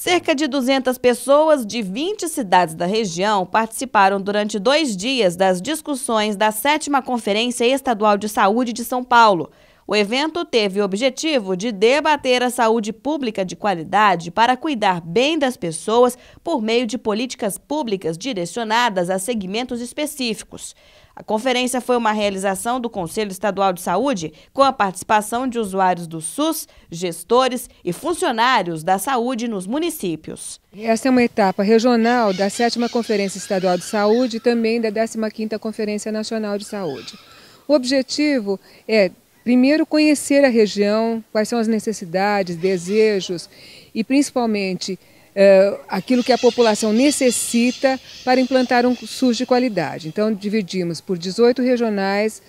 Cerca de 200 pessoas de 20 cidades da região participaram durante dois dias das discussões da 7 Conferência Estadual de Saúde de São Paulo, o evento teve o objetivo de debater a saúde pública de qualidade para cuidar bem das pessoas por meio de políticas públicas direcionadas a segmentos específicos. A conferência foi uma realização do Conselho Estadual de Saúde, com a participação de usuários do SUS, gestores e funcionários da saúde nos municípios. Essa é uma etapa regional da 7 Conferência Estadual de Saúde e também da 15 Conferência Nacional de Saúde. O objetivo é Primeiro, conhecer a região, quais são as necessidades, desejos e principalmente Uh, aquilo que a população necessita para implantar um SUS de qualidade. Então, dividimos por 18 regionais,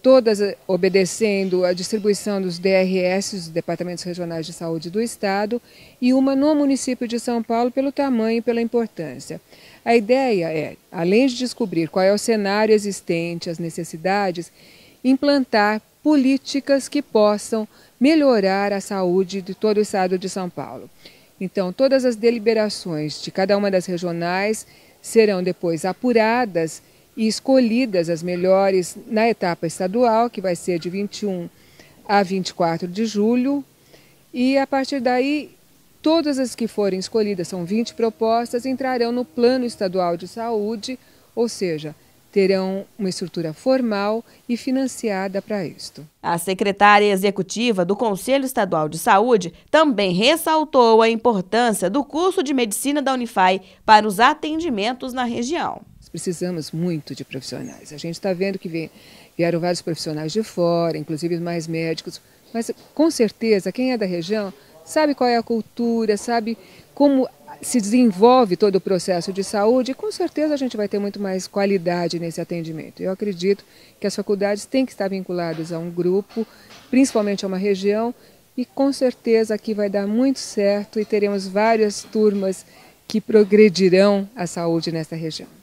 todas eh, obedecendo a distribuição dos DRS, os Departamentos Regionais de Saúde do Estado, e uma no município de São Paulo, pelo tamanho e pela importância. A ideia é, além de descobrir qual é o cenário existente, as necessidades, implantar políticas que possam melhorar a saúde de todo o estado de São Paulo. Então, todas as deliberações de cada uma das regionais serão depois apuradas e escolhidas as melhores na etapa estadual, que vai ser de 21 a 24 de julho. E a partir daí, todas as que forem escolhidas, são 20 propostas, entrarão no Plano Estadual de Saúde, ou seja, terão uma estrutura formal e financiada para isto. A secretária executiva do Conselho Estadual de Saúde também ressaltou a importância do curso de medicina da Unifai para os atendimentos na região. Precisamos muito de profissionais. A gente está vendo que vieram vários profissionais de fora, inclusive mais médicos, mas com certeza quem é da região sabe qual é a cultura, sabe como se desenvolve todo o processo de saúde e com certeza a gente vai ter muito mais qualidade nesse atendimento. Eu acredito que as faculdades têm que estar vinculadas a um grupo, principalmente a uma região, e com certeza aqui vai dar muito certo e teremos várias turmas que progredirão a saúde nesta região.